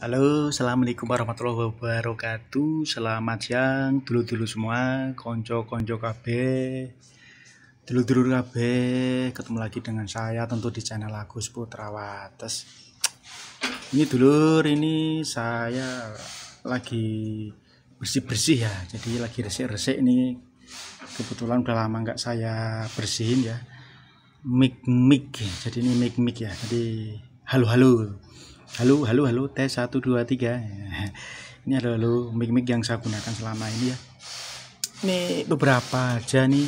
Halo, assalamualaikum warahmatullahi wabarakatuh. Selamat siang, dulu-dulu semua, konco-konco KB, dulu-dulu KB, ketemu lagi dengan saya tentu di channel Agus Putra Wates. Ini dulur, ini saya lagi bersih-bersih ya, jadi lagi resik-resik nih. Kebetulan udah lama nggak saya bersihin ya, mik mik jadi ini mik mik ya, jadi halo-halo halo halo halo tes 123 ini adalah lo mic-mic yang saya gunakan selama ini ya ini beberapa aja nih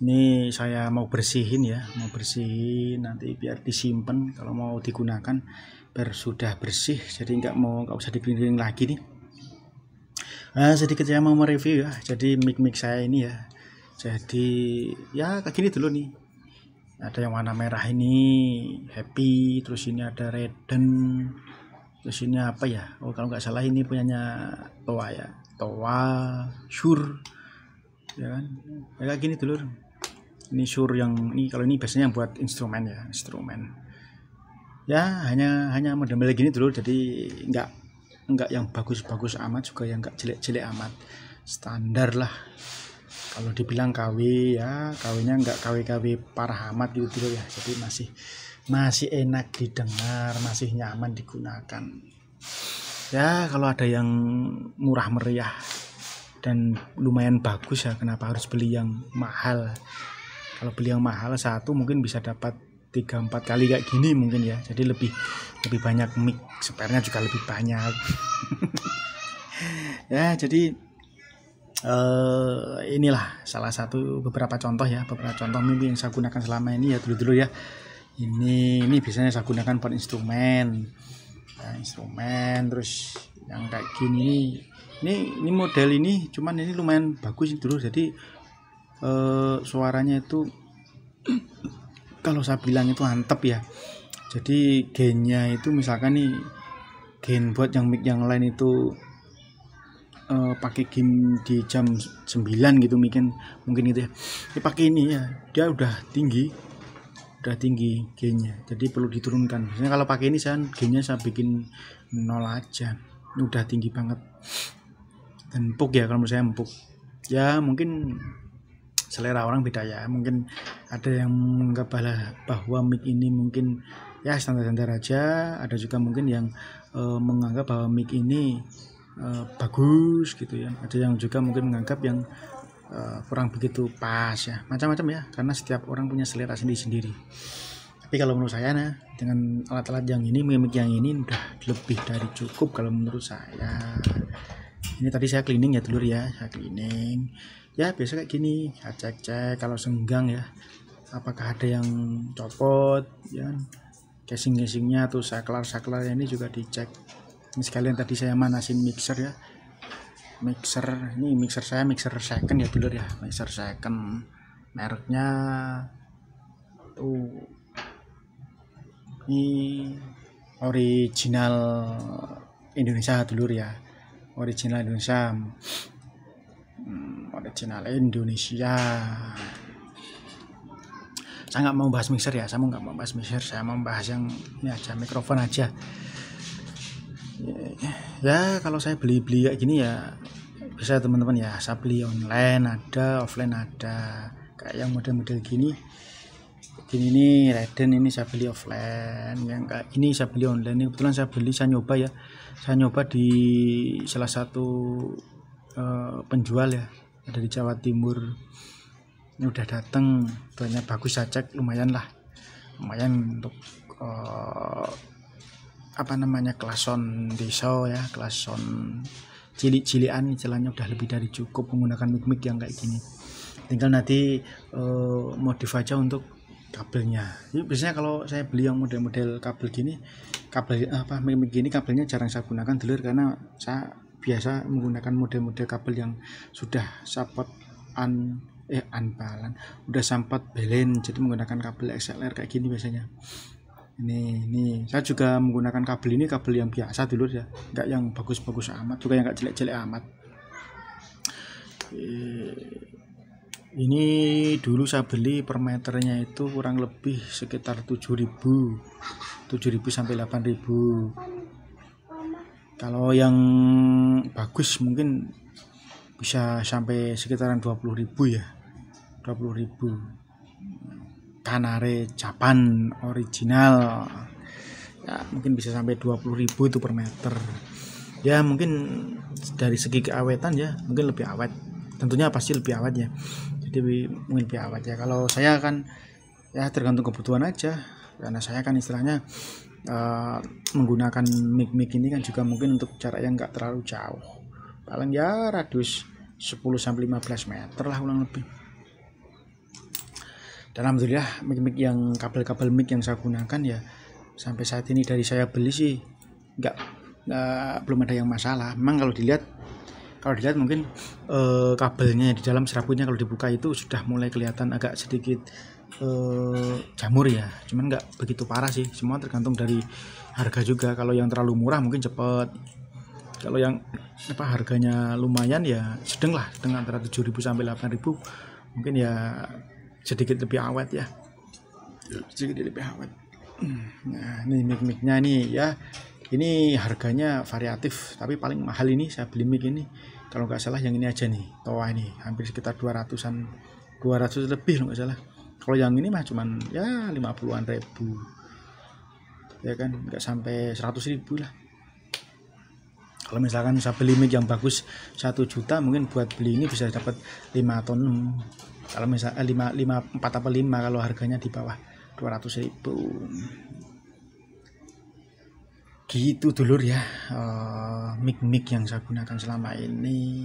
ini saya mau bersihin ya mau bersihin nanti biar disimpan kalau mau digunakan biar sudah bersih jadi nggak mau nggak usah digiling lagi nih nah, sedikit saya mau mereview ya jadi mic mic saya ini ya jadi ya kayak gini dulu nih ada yang warna merah ini happy terus ini ada reden, terus ini apa ya oh kalau nggak salah ini punyanya toa ya toa sur ya kan kayak gini dulur ini sur yang ini kalau ini biasanya yang buat instrumen ya instrumen ya hanya hanya model gini dulu jadi nggak nggak yang bagus-bagus amat juga yang nggak jelek-jelek amat standar lah kalau dibilang KW ya KW-nya nggak KW-KW parah amat gitu gitu ya jadi masih masih enak didengar masih nyaman digunakan ya kalau ada yang murah meriah dan lumayan bagus ya kenapa harus beli yang mahal kalau beli yang mahal satu mungkin bisa dapat tiga empat kali kayak gini mungkin ya jadi lebih lebih banyak mic spare juga lebih banyak ya jadi uh, inilah salah satu beberapa contoh ya beberapa contoh mimpi yang saya gunakan selama ini ya dulu dulu ya ini ini biasanya saya gunakan buat instrumen nah, instrumen terus yang kayak gini ini ini model ini cuman ini lumayan bagus dulu jadi uh, suaranya itu kalau saya bilang itu antep ya jadi gennya itu misalkan nih gen buat yang mic yang lain itu uh, pakai game di jam 9 gitu mungkin mungkin gitu ya ini pakai ini ya dia udah tinggi udah tinggi gainnya jadi perlu diturunkan biasanya kalau pakai ini saya gainnya saya bikin nol aja ini udah tinggi banget dan empuk ya kalau menurut saya empuk ya mungkin selera orang beda ya mungkin ada yang menganggap bahwa mic ini mungkin ya standar-standar aja ada juga mungkin yang e, menganggap bahwa mic ini Eh, bagus gitu ya ada yang juga mungkin menganggap yang uh, kurang begitu pas ya macam-macam ya karena setiap orang punya selera sendiri-sendiri tapi kalau menurut saya nah dengan alat-alat yang ini mimik yang ini udah lebih dari cukup kalau menurut saya ini tadi saya cleaning ya telur ya saya cleaning ya biasa kayak gini saya cek-cek kalau senggang ya apakah ada yang copot ya casing-casingnya tuh saklar-saklar ini juga dicek ini sekalian tadi saya manasin mixer ya mixer ini mixer saya mixer second ya dulur ya mixer second mereknya tuh ini original Indonesia dulur ya original Indonesia hmm, original Indonesia saya nggak mau bahas mixer ya saya nggak mau bahas mixer saya mau bahas yang ini aja mikrofon aja ya kalau saya beli beli kayak gini ya bisa teman-teman ya saya beli online ada offline ada kayak yang model-model gini gini ini Raiden ini saya beli offline yang kayak ini saya beli online ini kebetulan saya beli saya nyoba ya saya nyoba di salah satu uh, penjual ya ada di Jawa Timur ini udah datang banyak bagus saya cek lumayan lah lumayan untuk uh, apa namanya klason desa ya klason cilik-cilian celahnya udah lebih dari cukup menggunakan mic-mic yang kayak gini tinggal nanti uh, modif aja untuk kabelnya Jadi, biasanya kalau saya beli yang model-model kabel gini kabel apa mic-mic gini kabelnya jarang saya gunakan dulu karena saya biasa menggunakan model-model kabel yang sudah support an eh anbalan udah sempat belen jadi menggunakan kabel XLR kayak gini biasanya ini ini saya juga menggunakan kabel ini kabel yang biasa dulu ya enggak yang bagus-bagus amat juga yang enggak jelek-jelek amat ini dulu saya beli per meternya itu kurang lebih sekitar 7000 7000 sampai 8000 kalau yang bagus mungkin bisa sampai sekitaran 20000 ya 20000 tanare Japan original ya mungkin bisa sampai 20.000 itu per meter ya mungkin dari segi keawetan ya mungkin lebih awet tentunya pasti lebih awet ya jadi mungkin lebih awet ya kalau saya kan ya tergantung kebutuhan aja karena saya kan istilahnya uh, menggunakan mic mic ini kan juga mungkin untuk jarak yang nggak terlalu jauh paling ya radius 10 sampai 15 meter lah ulang lebih dan alhamdulillah mic-mic yang kabel-kabel mic yang saya gunakan ya sampai saat ini dari saya beli sih nggak belum ada yang masalah memang kalau dilihat kalau dilihat mungkin eh, kabelnya di dalam serabutnya kalau dibuka itu sudah mulai kelihatan agak sedikit eh, jamur ya cuman nggak begitu parah sih semua tergantung dari harga juga kalau yang terlalu murah mungkin cepet kalau yang apa harganya lumayan ya sedeng lah dengan antara 7000 sampai 8000 mungkin ya sedikit lebih awet ya, ya. sedikit lebih awet hmm, nah ini mic micnya nih ya ini harganya variatif tapi paling mahal ini saya beli mic ini kalau nggak salah yang ini aja nih toa ini hampir sekitar 200an 200 lebih kalau nggak salah kalau yang ini mah cuman ya 50an ribu ya kan nggak sampai 100 ribu lah kalau misalkan saya beli mic yang bagus satu juta mungkin buat beli ini bisa dapat 5 atau 6 kalau misal 5 5 4 apa 5 kalau harganya di bawah 200 ribu gitu dulur ya mic uh, eh, mic -mic yang saya gunakan selama ini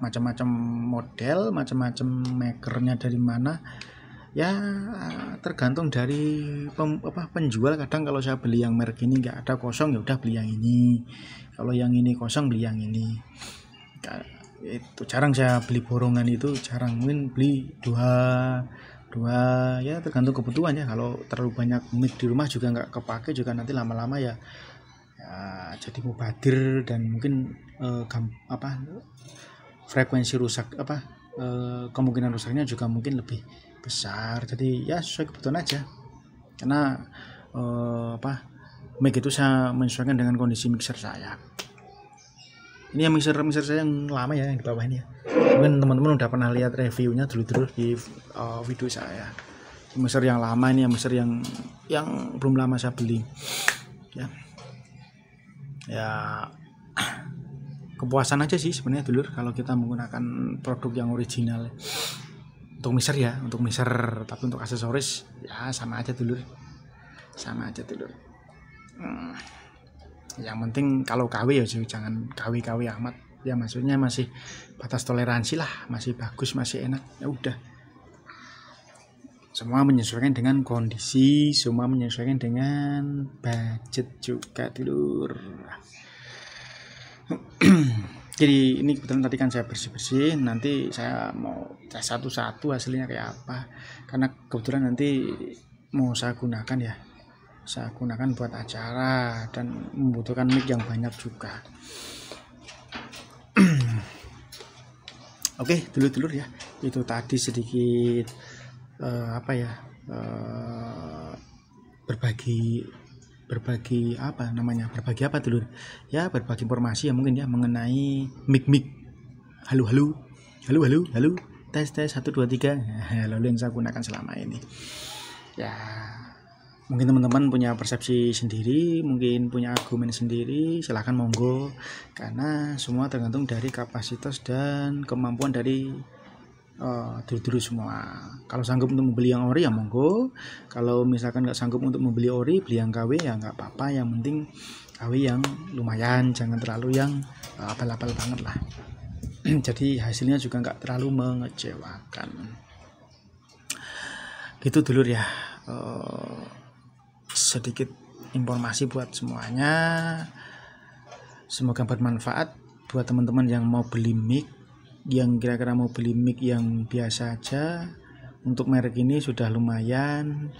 macam-macam model macam-macam makernya dari mana ya tergantung dari pem, apa penjual kadang kalau saya beli yang merek ini nggak ada kosong ya udah beli yang ini kalau yang ini kosong beli yang ini itu jarang saya beli borongan itu jarang mungkin beli dua dua ya tergantung kebutuhan ya kalau terlalu banyak mic di rumah juga nggak kepake juga nanti lama-lama ya, ya jadi mubadir dan mungkin eh, gam, apa frekuensi rusak apa eh, kemungkinan rusaknya juga mungkin lebih besar jadi ya sesuai kebutuhan aja karena eh, apa mic itu saya menyesuaikan dengan kondisi mixer saya ini yang mixer mixer saya yang lama ya yang di bawah ini ya mungkin teman-teman udah pernah lihat reviewnya dulu-dulu di uh, video saya mixer yang lama ini yang mixer yang yang belum lama saya beli ya ya kepuasan aja sih sebenarnya dulu kalau kita menggunakan produk yang original untuk mixer ya untuk mixer tapi untuk aksesoris ya sama aja dulu, sama aja dulu. hmm yang penting kalau KW ya jangan KW-KW amat ya maksudnya masih batas toleransi lah masih bagus masih enak ya udah semua menyesuaikan dengan kondisi semua menyesuaikan dengan budget juga tidur jadi ini kebetulan tadi kan saya bersih-bersih nanti saya mau tes satu-satu hasilnya kayak apa karena kebetulan nanti mau saya gunakan ya saya gunakan buat acara dan membutuhkan mic yang banyak juga oke okay, dulu dulur ya itu tadi sedikit uh, apa ya uh, berbagi berbagi apa namanya berbagi apa dulu? ya berbagi informasi ya mungkin ya mengenai mic mic halo halo halo halo halo tes tes satu dua tiga lalu yang saya gunakan selama ini ya mungkin teman-teman punya persepsi sendiri, mungkin punya argumen sendiri, silahkan monggo karena semua tergantung dari kapasitas dan kemampuan dari diri dulu uh, semua. Kalau sanggup untuk membeli yang ori ya monggo, kalau misalkan nggak sanggup untuk membeli ori, beli yang KW ya nggak apa-apa, yang penting KW yang lumayan, jangan terlalu yang uh, eh, apal uh, banget lah. Jadi hasilnya juga nggak terlalu mengecewakan. Gitu dulur ya. Eh, sedikit informasi buat semuanya semoga bermanfaat buat teman-teman yang mau beli mic yang kira-kira mau beli mic yang biasa aja untuk merek ini sudah lumayan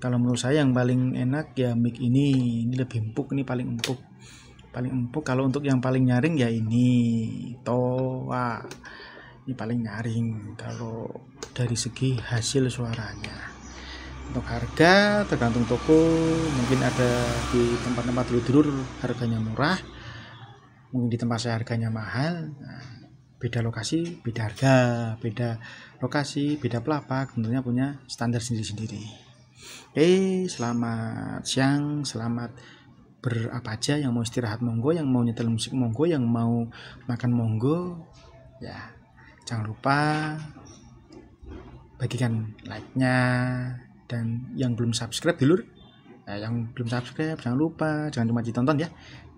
kalau menurut saya yang paling enak ya mic ini ini lebih empuk ini paling empuk paling empuk kalau untuk yang paling nyaring ya ini toa ini paling nyaring kalau dari segi hasil suaranya untuk harga tergantung toko mungkin ada di tempat-tempat dulur harganya murah mungkin di tempat saya harganya mahal nah, beda lokasi beda harga beda lokasi beda pelapak tentunya punya standar sendiri-sendiri oke selamat siang selamat berapa aja yang mau istirahat monggo yang mau nyetel musik monggo yang mau makan monggo ya jangan lupa bagikan like-nya yang belum subscribe dulur nah, yang belum subscribe jangan lupa jangan cuma ditonton ya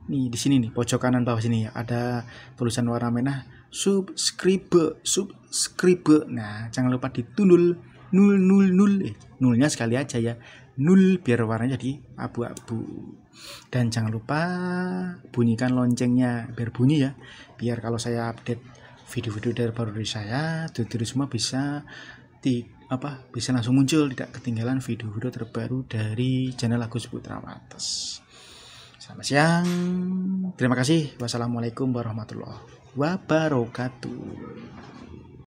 nih di sini nih pojok kanan bawah sini ya ada tulisan warna merah subscribe subscribe nah jangan lupa ditundul nul nul nul eh, nulnya sekali aja ya nul biar warnanya jadi abu-abu dan jangan lupa bunyikan loncengnya biar bunyi ya biar kalau saya update video-video dari baru dari saya tutur semua bisa di apa bisa langsung muncul tidak ketinggalan video-video terbaru dari channel Agus Putra Wates. Selamat siang. Terima kasih. Wassalamualaikum warahmatullahi wabarakatuh.